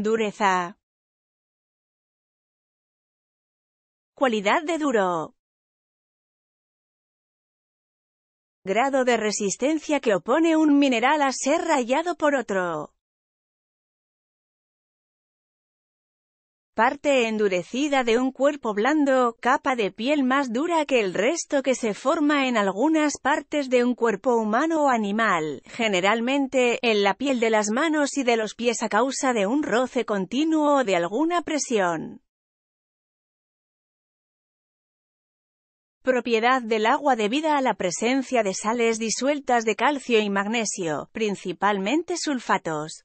dureza, cualidad de duro, grado de resistencia que opone un mineral a ser rayado por otro. parte endurecida de un cuerpo blando, capa de piel más dura que el resto que se forma en algunas partes de un cuerpo humano o animal, generalmente, en la piel de las manos y de los pies a causa de un roce continuo o de alguna presión. Propiedad del agua debida a la presencia de sales disueltas de calcio y magnesio, principalmente sulfatos.